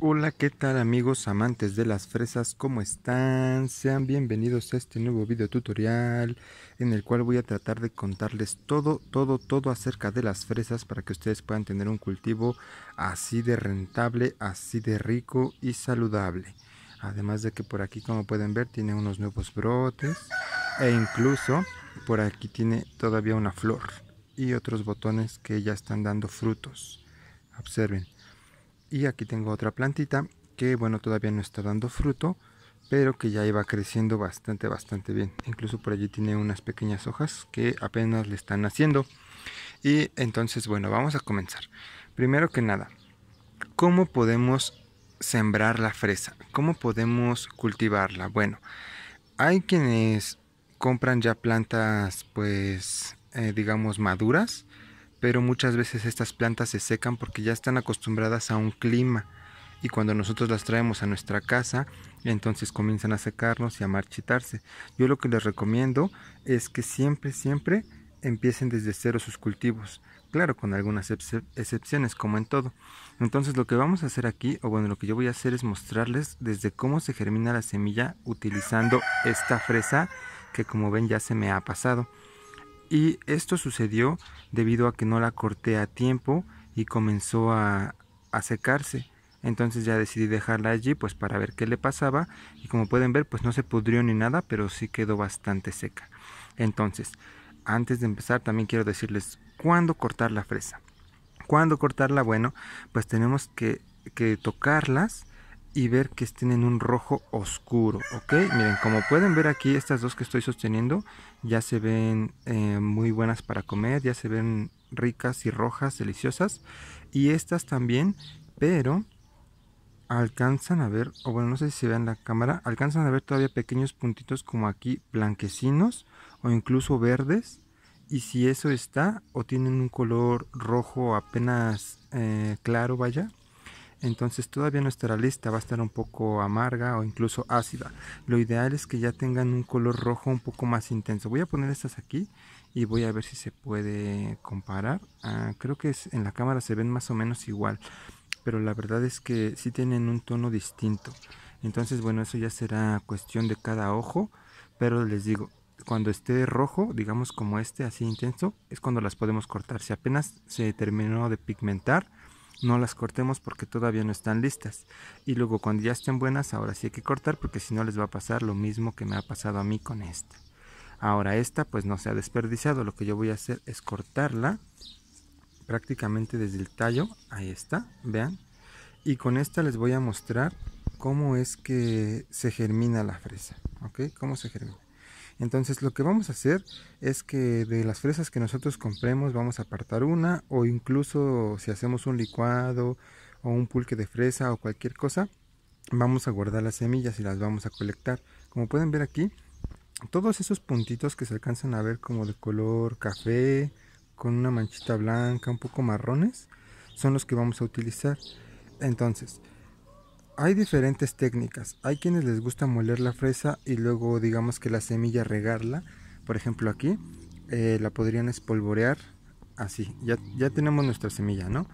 Hola, ¿qué tal amigos amantes de las fresas? ¿Cómo están? Sean bienvenidos a este nuevo video tutorial en el cual voy a tratar de contarles todo, todo, todo acerca de las fresas para que ustedes puedan tener un cultivo así de rentable, así de rico y saludable. Además de que por aquí como pueden ver tiene unos nuevos brotes e incluso por aquí tiene todavía una flor y otros botones que ya están dando frutos. Observen y aquí tengo otra plantita que bueno todavía no está dando fruto pero que ya iba creciendo bastante bastante bien incluso por allí tiene unas pequeñas hojas que apenas le están haciendo y entonces bueno vamos a comenzar primero que nada cómo podemos sembrar la fresa cómo podemos cultivarla bueno hay quienes compran ya plantas pues eh, digamos maduras pero muchas veces estas plantas se secan porque ya están acostumbradas a un clima y cuando nosotros las traemos a nuestra casa, entonces comienzan a secarnos y a marchitarse. Yo lo que les recomiendo es que siempre, siempre empiecen desde cero sus cultivos. Claro, con algunas excepciones, como en todo. Entonces lo que vamos a hacer aquí, o bueno, lo que yo voy a hacer es mostrarles desde cómo se germina la semilla utilizando esta fresa que como ven ya se me ha pasado y esto sucedió debido a que no la corté a tiempo y comenzó a, a secarse entonces ya decidí dejarla allí pues para ver qué le pasaba y como pueden ver pues no se pudrió ni nada pero sí quedó bastante seca entonces antes de empezar también quiero decirles cuándo cortar la fresa cuándo cortarla bueno pues tenemos que, que tocarlas y ver que estén en un rojo oscuro, ¿ok? Miren, como pueden ver aquí, estas dos que estoy sosteniendo ya se ven eh, muy buenas para comer, ya se ven ricas y rojas, deliciosas. Y estas también, pero alcanzan a ver, o bueno, no sé si se ve en la cámara, alcanzan a ver todavía pequeños puntitos como aquí, blanquecinos o incluso verdes. Y si eso está o tienen un color rojo apenas eh, claro, vaya, entonces todavía no estará lista, va a estar un poco amarga o incluso ácida. Lo ideal es que ya tengan un color rojo un poco más intenso. Voy a poner estas aquí y voy a ver si se puede comparar. Ah, creo que en la cámara se ven más o menos igual, pero la verdad es que sí tienen un tono distinto. Entonces, bueno, eso ya será cuestión de cada ojo, pero les digo, cuando esté rojo, digamos como este, así intenso, es cuando las podemos cortar. Si apenas se terminó de pigmentar, no las cortemos porque todavía no están listas. Y luego cuando ya estén buenas, ahora sí hay que cortar porque si no les va a pasar lo mismo que me ha pasado a mí con esta. Ahora esta pues no se ha desperdiciado, lo que yo voy a hacer es cortarla prácticamente desde el tallo, ahí está, vean. Y con esta les voy a mostrar cómo es que se germina la fresa, ¿ok? Cómo se germina. Entonces lo que vamos a hacer es que de las fresas que nosotros compremos vamos a apartar una o incluso si hacemos un licuado o un pulque de fresa o cualquier cosa, vamos a guardar las semillas y las vamos a colectar. Como pueden ver aquí, todos esos puntitos que se alcanzan a ver como de color café, con una manchita blanca, un poco marrones, son los que vamos a utilizar. Entonces, hay diferentes técnicas. Hay quienes les gusta moler la fresa y luego digamos que la semilla regarla. Por ejemplo aquí eh, la podrían espolvorear así. Ya, ya tenemos nuestra semilla, ¿no?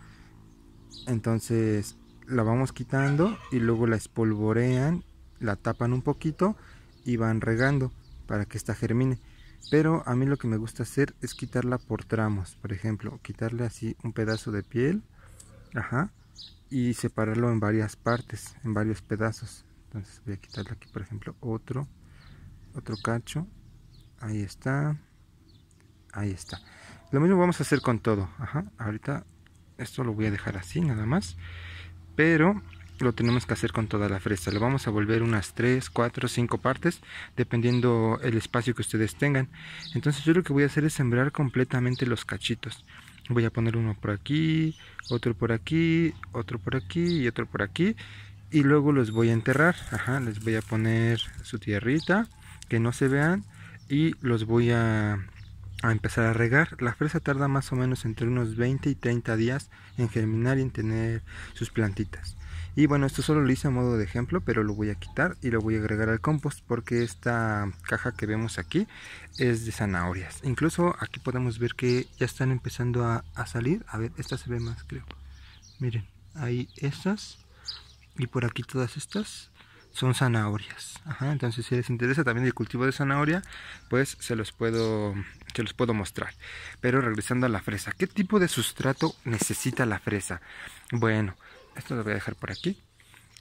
Entonces la vamos quitando y luego la espolvorean, la tapan un poquito y van regando para que esta germine. Pero a mí lo que me gusta hacer es quitarla por tramos. Por ejemplo, quitarle así un pedazo de piel. Ajá y separarlo en varias partes, en varios pedazos. Entonces voy a quitarle aquí, por ejemplo, otro, otro cacho. Ahí está. Ahí está. Lo mismo vamos a hacer con todo. Ajá. Ahorita esto lo voy a dejar así nada más. Pero lo tenemos que hacer con toda la fresa. Lo vamos a volver unas 3, 4, 5 partes, dependiendo el espacio que ustedes tengan. Entonces yo lo que voy a hacer es sembrar completamente los cachitos voy a poner uno por aquí, otro por aquí, otro por aquí y otro por aquí. Y luego los voy a enterrar, les voy a poner su tierrita, que no se vean, y los voy a, a, empezar a regar. La fresa tarda más o menos entre unos 20 y 30 días en germinar y en tener sus plantitas. Y bueno, esto solo lo hice a modo de ejemplo, pero lo voy a quitar y lo voy a agregar al compost porque esta caja que vemos aquí es de zanahorias. Incluso aquí podemos ver que ya están empezando a, salir. A ver, esta se ve más creo. Miren, ahí estas y por aquí todas estas son zanahorias. Ajá, entonces si les interesa también el cultivo de zanahoria, pues se los puedo se los puedo mostrar. Pero regresando a la fresa, ¿qué tipo de sustrato necesita la fresa? Bueno, esto lo voy a dejar por aquí.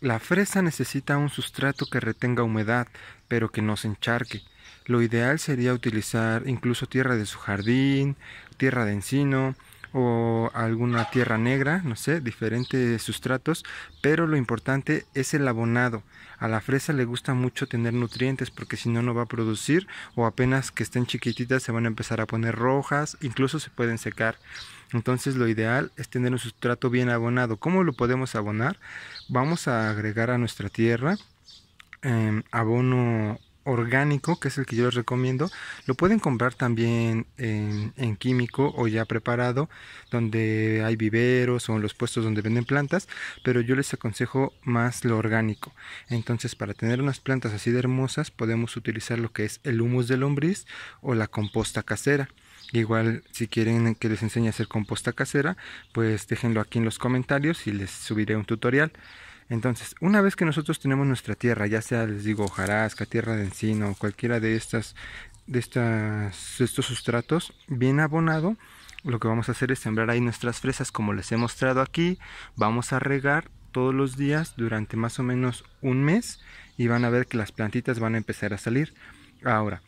La fresa necesita un sustrato que retenga humedad, pero que no se encharque. Lo ideal sería utilizar incluso tierra de su jardín, tierra de encino, o alguna tierra negra, no sé, diferentes sustratos, pero lo importante es el abonado. A la fresa le gusta mucho tener nutrientes porque si no no va a producir o apenas que estén chiquititas se van a empezar a poner rojas, incluso se pueden secar. Entonces lo ideal es tener un sustrato bien abonado. ¿Cómo lo podemos abonar? Vamos a agregar a nuestra tierra em, abono orgánico, que es el que yo les recomiendo, lo pueden comprar también en, en, químico o ya preparado, donde hay viveros o en los puestos donde venden plantas, pero yo les aconsejo más lo orgánico. Entonces, para tener unas plantas así de hermosas, podemos utilizar lo que es el humus de lombriz o la composta casera. Igual si quieren que les enseñe a hacer composta casera, pues déjenlo aquí en los comentarios y les subiré un tutorial. Entonces, una vez que nosotros tenemos nuestra tierra, ya sea, les digo, hojarasca, tierra de encino, o cualquiera de estas, de estos sustratos bien abonado, lo que vamos a hacer es sembrar ahí nuestras fresas como les he mostrado aquí. Vamos a regar todos los días durante más o menos un mes y van a ver que las plantitas van a empezar a salir. Ahora,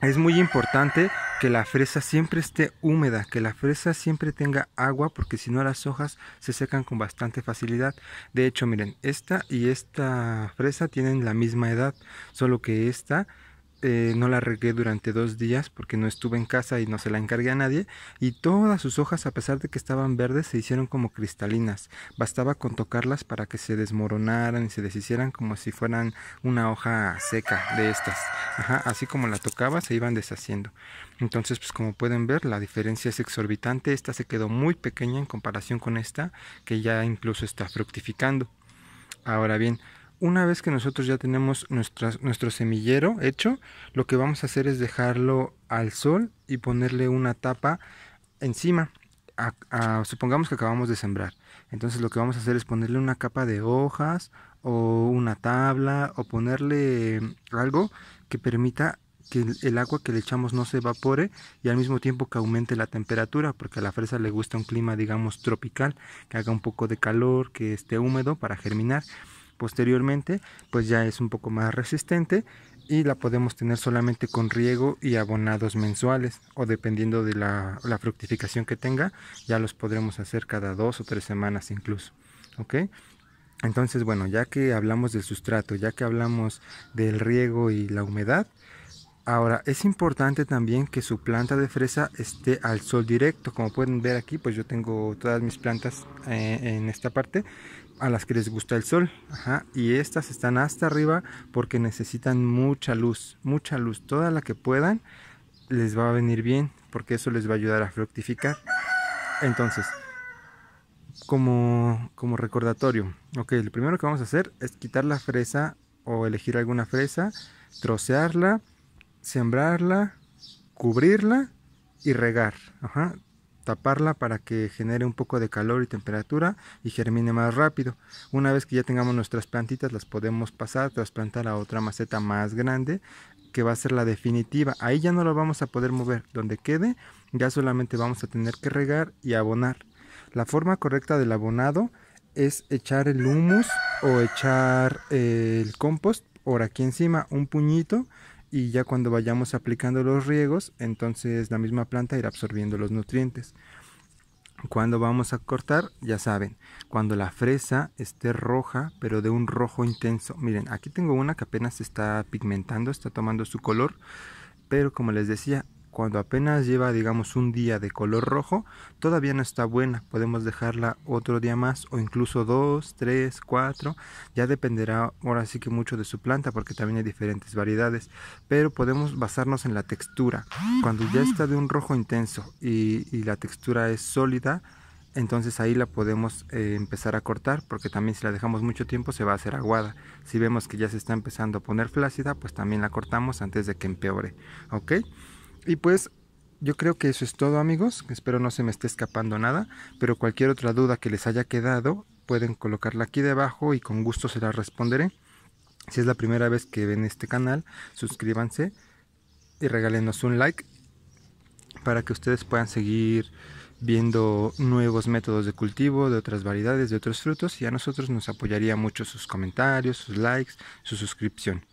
es muy importante que la fresa siempre esté húmeda, que la fresa siempre tenga agua, porque si no las hojas se secan con bastante facilidad. De hecho, miren, esta y esta fresa tienen la misma edad, solo que esta eh, no la regué durante dos días porque no estuve en casa y no se la encargué a nadie y todas sus hojas a pesar de que estaban verdes se hicieron como cristalinas bastaba con tocarlas para que se desmoronaran y se deshicieran como si fueran una hoja seca de estas así como la tocaba se iban deshaciendo entonces pues como pueden ver la diferencia es exorbitante esta se quedó muy pequeña en comparación con esta que ya incluso está fructificando ahora bien una vez que nosotros ya tenemos nuestro semillero hecho, lo que vamos a hacer es dejarlo al sol y ponerle una tapa encima. supongamos que acabamos de sembrar. Entonces lo que vamos a hacer es ponerle una capa de hojas o una tabla o ponerle algo que permita que el agua que le echamos no se evapore y al mismo tiempo que aumente la temperatura, porque a la fresa le gusta un clima, digamos, tropical, que haga un poco de calor, que esté húmedo para germinar. Posteriormente, pues ya es un poco más resistente y la podemos tener solamente con riego y abonados mensuales o dependiendo de la, fructificación que tenga, ya los podremos hacer cada dos o tres semanas incluso. ¿ok? Entonces, bueno, ya que hablamos del sustrato, ya que hablamos del riego y la humedad, Ahora, es importante también que su planta de fresa esté al sol directo. Como pueden ver aquí, pues yo tengo todas mis plantas eh, en esta parte a las que les gusta el sol. Ajá. Y estas están hasta arriba porque necesitan mucha luz, mucha luz. Toda la que puedan les va a venir bien porque eso les va a ayudar a fructificar. Entonces, como, como recordatorio, ok, lo primero que vamos a hacer es quitar la fresa o elegir alguna fresa, trocearla, sembrarla, cubrirla y regar. Ajá taparla para que genere un poco de calor y temperatura y germine más rápido. Una vez que ya tengamos nuestras plantitas las podemos pasar, trasplantar a otra maceta más grande que va a ser la definitiva. Ahí ya no lo vamos a poder mover. Donde quede ya solamente vamos a tener que regar y abonar. La forma correcta del abonado es echar el humus o echar el compost por aquí encima, un puñito y ya cuando vayamos aplicando los riegos, entonces la misma planta irá absorbiendo los nutrientes. Cuando vamos a cortar, ya saben, cuando la fresa esté roja, pero de un rojo intenso. Miren, aquí tengo una que apenas está pigmentando, está tomando su color, pero como les decía, cuando apenas lleva digamos un día de color rojo, todavía no está buena, podemos dejarla otro día más o incluso dos, tres, cuatro, ya dependerá ahora sí que mucho de su planta porque también hay diferentes variedades, pero podemos basarnos en la textura, cuando ya está de un rojo intenso y, la textura es sólida, entonces ahí la podemos eh, empezar a cortar porque también si la dejamos mucho tiempo se va a hacer aguada. Si vemos que ya se está empezando a poner flácida, pues también la cortamos antes de que empeore. ¿Ok? Y pues yo creo que eso es todo amigos, espero no se me esté escapando nada, pero cualquier otra duda que les haya quedado pueden colocarla aquí debajo y con gusto se la responderé. Si es la primera vez que ven este canal, suscríbanse y regálenos un like para que ustedes puedan seguir viendo nuevos métodos de cultivo, de otras variedades, de otros frutos y a nosotros nos apoyaría mucho sus comentarios, sus likes, su suscripción.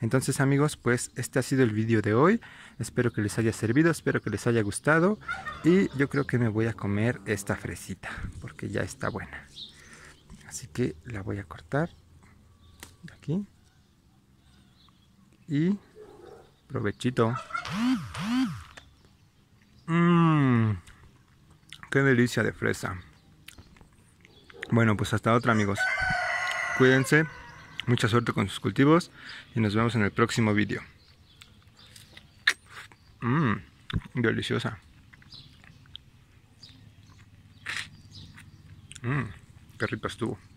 Entonces amigos, pues este ha sido el vídeo de hoy. Espero que les haya servido, espero que les haya gustado. Y yo creo que me voy a comer esta fresita, porque ya está buena. Así que la voy a cortar de aquí. Y provechito. Mmm, qué delicia de fresa. Bueno, pues hasta otra amigos. Cuídense. Mucha suerte con sus cultivos y nos vemos en el próximo vídeo. Mmm, deliciosa. Mmm, qué rico estuvo.